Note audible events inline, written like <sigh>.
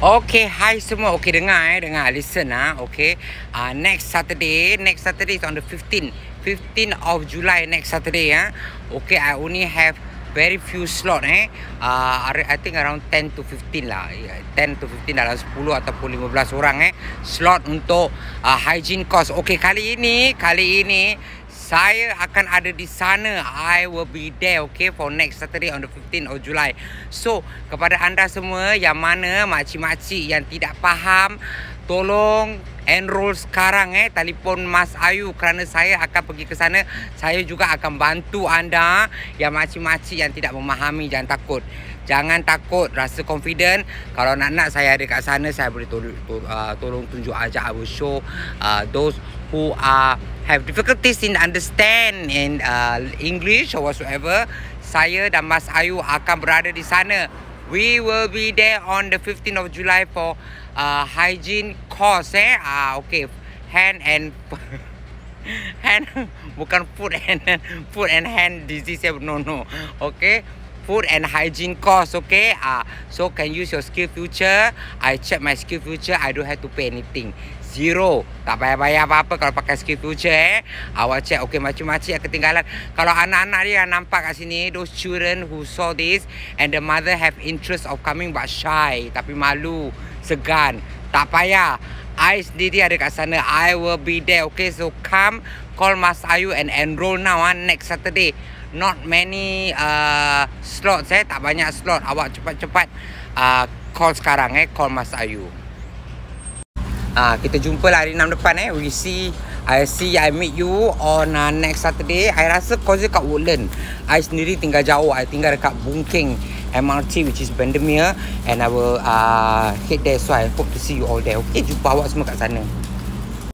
Okay, hi semua. Okay, dengar eh. Dengar, listen ah. Okay. Uh, next Saturday. Next Saturday is on the 15. 15 of July next Saturday ah. Okay, I only have very few slot eh. Uh, I think around 10 to 15 lah. 10 to 15 dalam 10 ataupun 15 orang eh. Slot untuk uh, hygiene course. Okay, kali ini, kali ini, saya akan ada di sana I will be there okay for next Saturday on the 15th of July So kepada anda semua yang mana makcik-makcik yang tidak faham Tolong enroll sekarang eh telefon Mas Ayu kerana saya akan pergi ke sana. Saya juga akan bantu anda yang macam-macam yang tidak memahami jangan takut. Jangan takut, rasa confident. Kalau nak-nak saya ada kat sana, saya boleh tolong, tolong, uh, tolong tunjuk ajak abu show uh, those who are have difficulties in understand in uh, English or whatsoever. Saya dan Mas Ayu akan berada di sana We will be there on the 15th of July for uh, hygiene course eh. Ah uh, okay. Hand and <laughs> hand <laughs> bukan food and food and hand disease. eh, No no. Okay food and hygiene course okay ah uh, so can use your skill future i check my skill future i don't have to pay anything zero tak payah bayar apa-apa kalau pakai skill future eh awak check okay macam-macam yang ketinggalan kalau anak-anak dia yang nampak kat sini those children who saw this and the mother have interest of coming but shy tapi malu segan tak payah I sendiri ada kat sana I will be there Okay so come Call Mas Ayu And enroll now ha, Next Saturday Not many uh, slot saya tak banyak slot awak cepat-cepat uh, call sekarang eh call Mas Ayu Ah kita jumpa lah hari enam depan eh we see I see I meet you on uh, next Saturday I rasa kau je kat Woodland I sendiri tinggal jauh I tinggal dekat Bungking MRT which is Bendemeer and I will uh, head there so I hope to see you all there okay jumpa awak semua kat sana